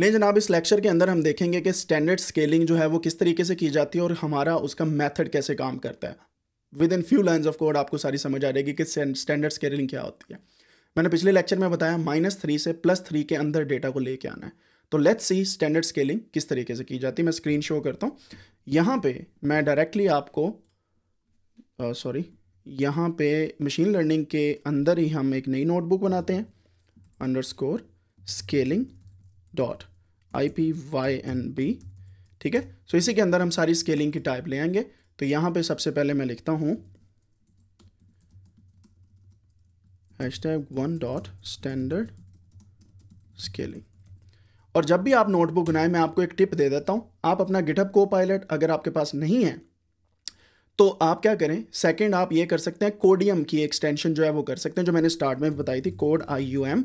लेकिन जनाब इस लेक्चर के अंदर हम देखेंगे कि स्टैंडर्ड स्केलिंग जो है वो किस तरीके से की जाती है और हमारा उसका मेथड कैसे काम करता है with in few lines of code आपको सारी समझ आ जाएगी कि स्टैंडर्ड स्केलिंग क्या होती है मैंने पिछले लेक्चर में बताया माइनस थ्री से प्लस थ्री के अंदर डेटा को लेके आना है तो लेट्स सी स्टैंडर्ड स्केलिंग किस तरीके से की जाती है मैं स्क्रीन शो करता हूँ यहाँ पे मैं डायरेक्टली आपको सॉरी यहाँ पे मशीन लर्निंग के अंदर ही हम एक नई नोटबुक बनाते हैं score scaling dot I P Y N B ठीक है सो इसी के अंदर हम सारी स्केलिंग की टाइप ले आएंगे तो यहाँ पे सबसे पहले मैं लिखता हूँ hashtag one dot standard scaling और जब भी आप नोटबुक बनाए मैं आपको एक टिप दे देता हूँ आप अपना गिटअप को पायलट अगर आपके पास नहीं है तो आप क्या करें सेकंड आप ये कर सकते हैं कोडियम की एक्सटेंशन जो है वो कर सकते हैं जो मैंने स्टार्ट में बताई थी कोड आई यू एम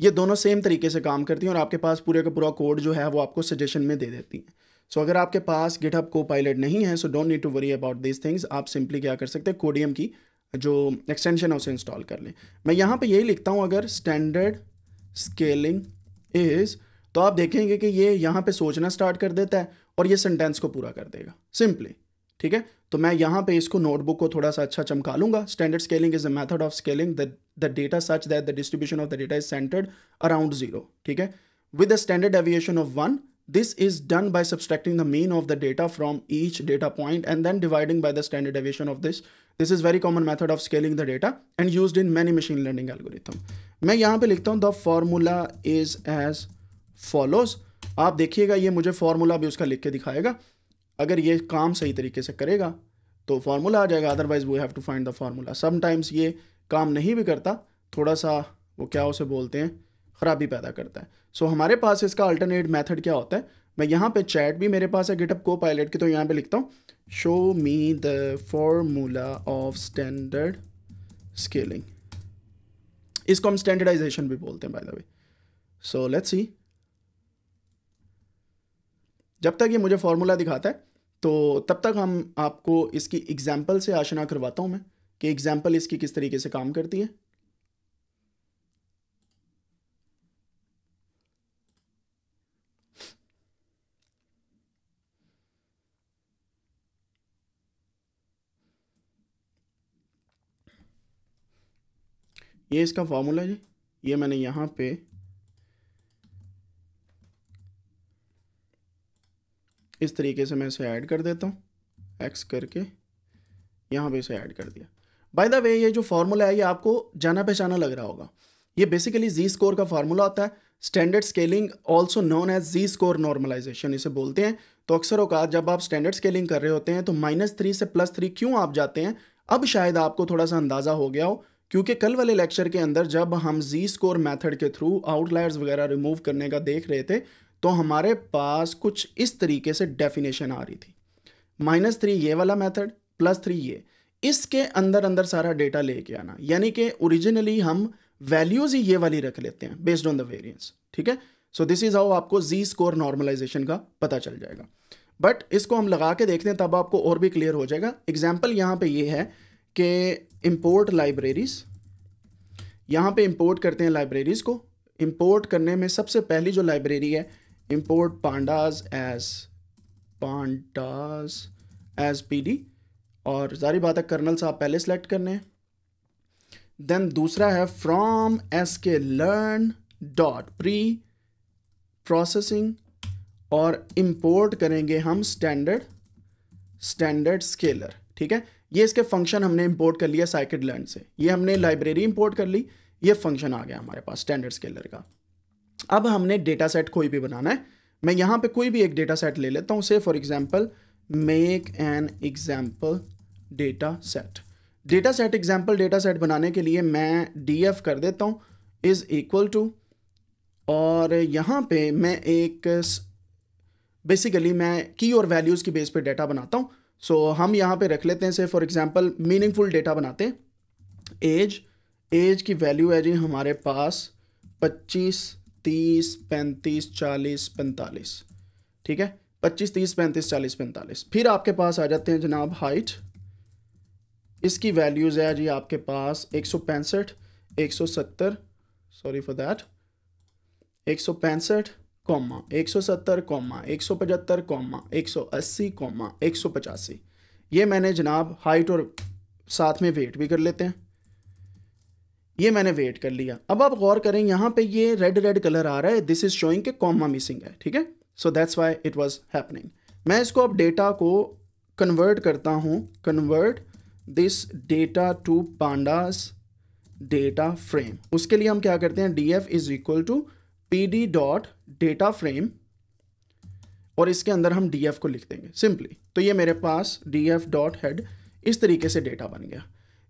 ये दोनों सेम तरीके से काम करती हैं और आपके पास पूरे का पूरा कोड जो है वो आपको सजेशन में दे देती हैं सो so, अगर आपके पास गिटअप को पायलट नहीं है so don't need to worry about this things आप सिंपली क्या कर सकते हैं कोडियम की जो एक्सटेंशन है उसे इंस्टॉल कर लें मैं यहाँ पर यही लिखता हूँ अगर स्टैंडर्ड स्केलिंग इज़ तो आप देखेंगे कि ये यहाँ पर सोचना स्टार्ट कर देता है और ये सेंटेंस को पूरा कर देगा सिंपली ठीक है तो मैं यहाँ पे इसको नोटबुक को थोड़ा सा अच्छा चमका लूंगा standard scaling is a method of scaling the data such that the distribution of the data is centered around zero ठीक है with the standard deviation of one this is done by subtracting the mean of the data from each data point and then dividing by the standard deviation of this this is very common method of scaling the data and use in many machine learning algorithm मैं यहाँ पे लिखता हूँ the formula is as follows आप देखिएगा ये मुझे formula भी उसका लिख के दिखाएगा अगर ये काम सही तरीके से करेगा तो फार्मूला आ जाएगा otherwise we have to find the formula sometimes ये काम नहीं भी करता थोड़ा सा वो क्या उसे बोलते हैं ख़राबी पैदा करता है सो so, हमारे पास इसका अल्टरनेट मेथड क्या होता है मैं यहाँ पे चैट भी मेरे पास है गिटअप को पायलट की तो यहाँ पे लिखता हूँ show me the formula of standard scaling इसको हम स्टैंडर्डाइजेशन भी बोलते हैं by the way so let's see जब तक ये मुझे फॉर्मूला दिखाता है तो तब तक हम आपको इसकी एग्जाम्पल से आशना करवाता हूँ मैं कि एग्जाम्पल इसकी किस तरीके से काम करती है ये इसका फॉर्मूला है ये मैंने यहाँ पे इस तरीके से मैं इसे ऐड कर देता हूँ एक्स करके यहाँ पे इसे ऐड कर दिया बाय द वे ये जो फार्मूला है ये आपको जाना पहचाना लग रहा होगा ये बेसिकली जी स्कोर का फार्मूला होता है standard scaling also known as Z score normalization इसे बोलते हैं तो अक्सर अवकात जब आप स्टैंडर्ड स्केलिंग कर रहे होते हैं तो माइनस थ्री से प्लस थ्री क्यों आप जाते हैं अब शायद आपको थोड़ा सा अंदाज़ा हो गया हो क्योंकि कल वाले लेक्चर के अंदर जब हम जी स्कोर मैथड के थ्रू आउटलायर्स वगैरह रिमूव करने का देख रहे थे तो हमारे पास कुछ इस तरीके से डेफिनेशन आ रही थी माइनस थ्री ये वाला मेथड प्लस थ्री ये इसके अंदर अंदर सारा डेटा लेके आना यानी कि ओरिजिनली हम वैल्यूज ही ये वाली रख लेते हैं बेस्ड ऑन द वेरियंस ठीक है सो दिस इज हाउ आपको जी स्कोर नॉर्मलाइजेशन का पता चल जाएगा बट इसको हम लगा के देखते हैं तब आपको और भी क्लियर हो जाएगा एग्जाम्पल यहाँ पे ये है कि इम्पोर्ट लाइब्रेरीज यहाँ पे इम्पोर्ट करते हैं लाइब्रेरीज को इम्पोर्ट करने में सबसे पहली जो लाइब्रेरी है import pandas as pandas as pd और जारी बात है कर्नल साहब पहले सेलेक्ट करने हैं देन दूसरा है from S K learn dot preprocessing और इंपोर्ट करेंगे हम स्टैंडर्ड स्टैंडर्ड स्केलर ठीक है ये इसके फंक्शन हमने इंपोर्ट कर लिया साइकिल लर्न से ये हमने लाइब्रेरी इंपोर्ट कर ली ये फंक्शन आ गया हमारे पास स्टैंडर्ड स्केलर का अब हमने डेटा सेट कोई भी बनाना है मैं यहाँ पे कोई भी एक डेटा सेट ले लेता हूँ say for example make an example data set data set example data set बनाने के लिए मैं डी एफ कर देता हूँ इज़ इक्वल टू और यहाँ पे मैं एक बेसिकली मैं की और वैल्यूज़ की बेस पे डेटा बनाता हूँ सो so, हम यहाँ पे रख लेते हैं से फॉर एग्जाम्पल मीनिंगफुल डेटा बनाते हैं एज एज की वैल्यू है जी हमारे पास 25 तीस पैंतीस चालीस पैंतालीस ठीक है पच्चीस तीस पैंतीस चालीस पैंतालीस फिर आपके पास आ जाते हैं जनाब हाइट इसकी वैल्यूज़ है जी आपके पास एक सौ पैंसठ एक सौ सत्तर सॉरी फॉर दैट एक सौ पैंसठ कॉमा एक सौ सत्तर कॉमा एक सौ पचहत्तर कॉमा एक सौ अस्सी कॉमा एक सौ पचासी ये मैंने जनाब हाइट और साथ में वेट भी कर लेते हैं ये मैंने वेट कर लिया अब आप गौर करें यहाँ पे ये रेड रेड कलर आ रहा है दिस इज शोइंग के कॉमा मिसिंग है ठीक है so that's why it was happening मैं इसको अब डेटा को कन्वर्ट करता हूँ convert this data to pandas data frame उसके लिए हम क्या करते हैं D F is equal to P D dot data frame और इसके अंदर हम डी एफ को लिख देंगे सिंपली तो ये मेरे पास डी एफ डॉट हेड इस तरीके से डेटा बन गया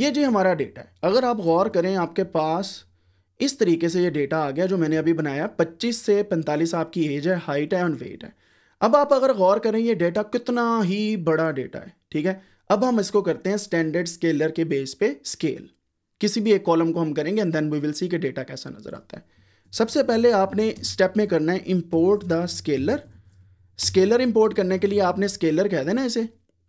ये जी हमारा डेटा है अगर आप गौर करें आपके पास इस तरीके से ये डेटा आ गया जो मैंने अभी बनाया 25 से 45 आपकी एज है हाइट है एंड वेट है अब आप अगर गौर करें ये डेटा कितना ही बड़ा डेटा है ठीक है अब हम इसको करते हैं स्टैंडर्ड स्केलर के बेस पे स्केल किसी भी एक कॉलम को हम करेंगे and then we will see के डेटा कैसा नज़र आता है सबसे पहले आपने स्टेप में करना है import the scaler scaler import करने के लिए आपने स्केलर कह देना इसे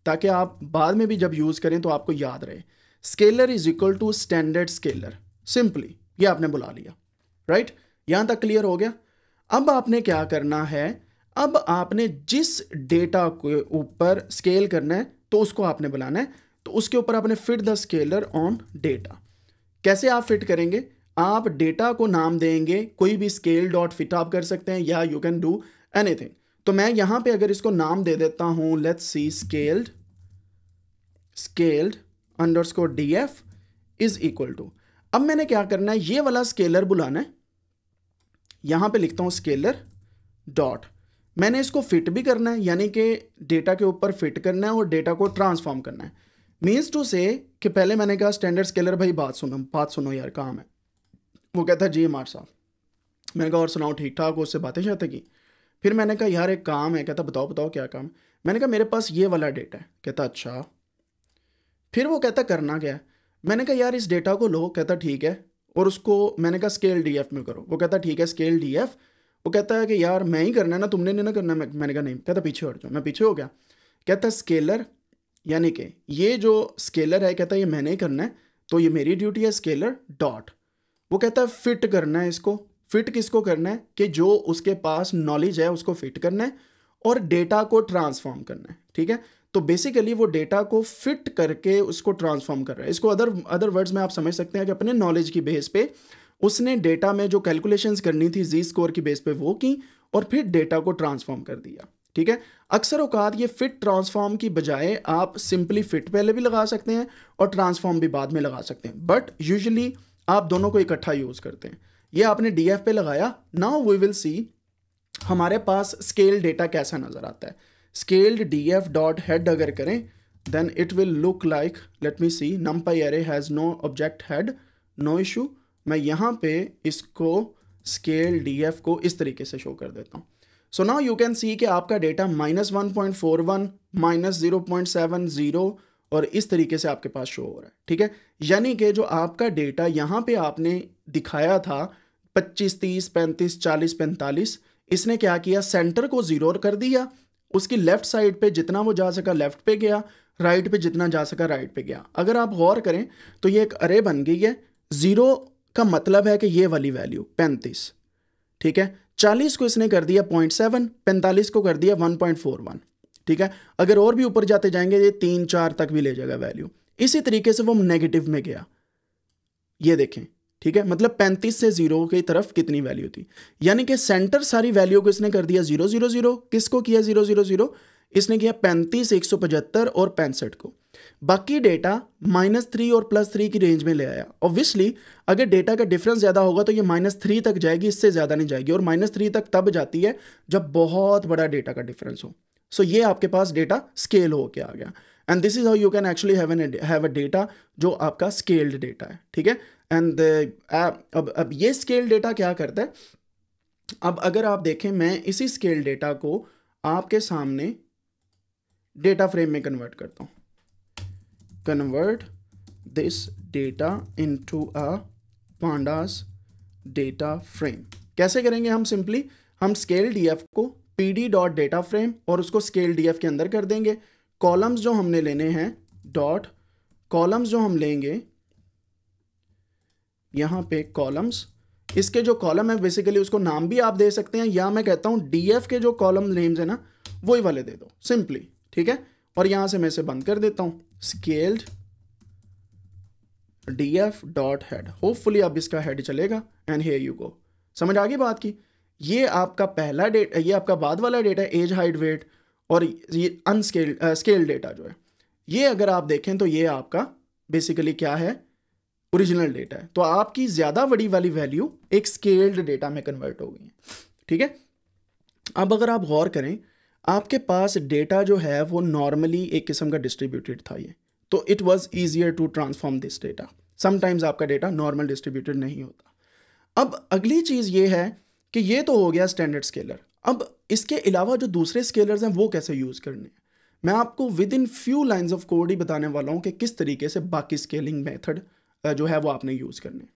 ताकि आप बाद में भी जब यूज़ करें तो आपको याद रहे scaler is equal to standard scaler simply ये आपने बुला लिया राइट right? यहां तक क्लियर हो गया अब आपने क्या करना है अब आपने जिस डेटा के ऊपर स्केल करना है तो उसको आपने बुलाना है तो उसके ऊपर आपने fit the scaler on data कैसे आप फिट करेंगे आप डेटा को नाम देंगे कोई भी स्केल डॉट फिट आप कर सकते हैं या यू कैन डू एनीथिंग तो मैं यहां पे अगर इसको नाम दे देता हूं let's see scaled scaled underscore D F is equal to अब मैंने क्या करना है ये वाला स्केलर बुलाना है यहां पे लिखता हूं स्केलर डॉट मैंने इसको फिट भी करना है यानी कि डेटा के ऊपर फिट करना है और डेटा को ट्रांसफॉर्म करना है मीन्स टू से कि पहले मैंने कहा स्टैंडर्ड स्केलर भाई बात सुनो बात सुनो यार काम है वो कहता है जी मार साहब मैंने कहा और सुनाओ ठीक ठाक उससे बातें चाहते की फिर मैंने कहा यार एक काम है कहता बताओ बताओ क्या काम मैंने कहा मेरे पास ये वाला डेटा है कहता अच्छा फिर वो कहता करना क्या है मैंने कहा यार इस डेटा को लो कहता ठीक है और उसको मैंने कहा स्केल डी में करो वो कहता ठीक है स्केल डी वो कहता है कि यार मैं ही करना है ना तुमने नहीं ना करना मैं, मैंने कहा नहीं कहता पीछे हट जाओ मैं पीछे हो गया कहता स्केलर यानी कि ये जो स्केलर है कहता ये मैंने ही करना है तो ये मेरी ड्यूटी है स्केलर डॉट वो कहता है फिट करना है इसको फिट किसको करना है कि जो उसके पास नॉलेज है उसको फिट करना है और डेटा को ट्रांसफॉर्म करना है ठीक है तो बेसिकली वो डेटा को फिट करके उसको ट्रांसफॉर्म कर रहा है इसको अदर अदर वर्ड्स में आप समझ सकते हैं कि अपने नॉलेज की बेस पे उसने डेटा में जो कैलकुलेशंस करनी थी जी स्कोर की बेस पे वो की और फिर डेटा को ट्रांसफॉर्म कर दिया ठीक है अक्सर औकात ये फिट ट्रांसफॉर्म की बजाय आप सिंपली फिट पहले भी लगा सकते हैं और ट्रांसफॉर्म भी बाद में लगा सकते हैं बट यूजली आप दोनों को इकट्ठा यूज़ करते हैं ये आपने डी पे लगाया नाउ वी विल सी हमारे पास स्केल डेटा कैसा नज़र आता है scaled df dot head अगर करें then it will look like let me see numpy array has no object head no issue मैं यहाँ पे इसको scale df को इस तरीके से show कर देता हूँ so now you can see कि आपका data minus 1.41 minus 0.70 और इस तरीके से आपके पास शो हो रहा है ठीक है यानी कि जो आपका डेटा यहाँ पे आपने दिखाया था 25, 30, 35, 40, 45, इसने क्या किया सेंटर को ज़ीरो कर दिया उसकी लेफ़्ट साइड पे जितना वो जा सका लेफ़्ट पे गया राइट पे जितना जा सका राइट पे गया अगर आप गौर करें तो ये एक अरे बन गई है ज़ीरो का मतलब है कि ये वाली वैल्यू पैंतीस ठीक है चालीस को इसने कर दिया पॉइंट सेवन पैंतालीस को कर दिया वन पॉइंट फोर वन ठीक है अगर और भी ऊपर जाते जाएंगे ये तीन चार तक भी ले जाएगा वैल्यू इसी तरीके से वो नेगेटिव में गया ये देखें ठीक है मतलब 35 से जीरो की तरफ कितनी वैल्यू थी यानी कि सेंटर सारी वैल्यू को इसने कर दिया जीरो जीरो जीरो किसको किया जीरो जीरो जीरो इसने किया पैंतीस एक सौ पचहत्तर और पैंसठ को बाकी डेटा माइनस थ्री और प्लस थ्री की रेंज में ले आया ऑब्वियसली अगर डेटा का डिफरेंस ज़्यादा होगा तो ये माइनस थ्री तक जाएगी इससे ज़्यादा नहीं जाएगी और माइनस थ्री तक तब जाती है जब बहुत बड़ा डेटा का डिफरेंस हो सो so ये आपके पास डेटा स्केल होके आ गया and this is how you can actually have an have a data जो आपका स्केल्ड डेटा है ठीक है एंड अब अब ये स्केल डेटा क्या करता है अब अगर आप देखें मैं इसी स्केल डेटा को आपके सामने डेटा फ्रेम में कन्वर्ट करता हूँ convert this data into a pandas data frame कैसे करेंगे हम सिंपली हम स्केल डीएफ को पीडी डॉट डेटा फ्रेम और उसको स्केल डीएफ के अंदर कर देंगे कॉलम्स जो हमने लेने हैं डॉट कॉलम्स जो हम लेंगे यहाँ पे कॉलम्स इसके जो कॉलम है बेसिकली उसको नाम भी आप दे सकते हैं या मैं कहता हूँ डी के जो कॉलम नेम्स है ना वही वाले दे दो सिंपली ठीक है और यहाँ से मैं इसे बंद कर देता हूँ scaled D F dot head hopefully अब इसका हेड चलेगा एंड हेयर यू गो समझ आ गई बात की ये आपका पहला डेट ये आपका बाद वाला डेटा है एज हाइट वेट और ये अनस्केल स्केल डेटा जो है ये अगर आप देखें तो ये आपका बेसिकली क्या है ओरिजिनल डेटा है तो आपकी ज़्यादा बड़ी वाली वैल्यू एक स्केल्ड डेटा में कन्वर्ट हो गई है ठीक है अब अगर आप गौर करें आपके पास डेटा जो है वो नॉर्मली एक किस्म का डिस्ट्रीब्यूटेड था ये तो it was easier to transform this data sometimes आपका डेटा नॉर्मल डिस्ट्रीब्यूटेड नहीं होता अब अगली चीज़ ये है कि ये तो हो गया स्टैंडर्ड स्केलर अब इसके अलावा जो दूसरे स्केलर्स हैं वो कैसे यूज़ करने हैं मैं आपको with in few lines of code ही बताने वाला हूँ कि किस तरीके से बाकी स्केलिंग मेथड जो है वो आपने यूज़ करने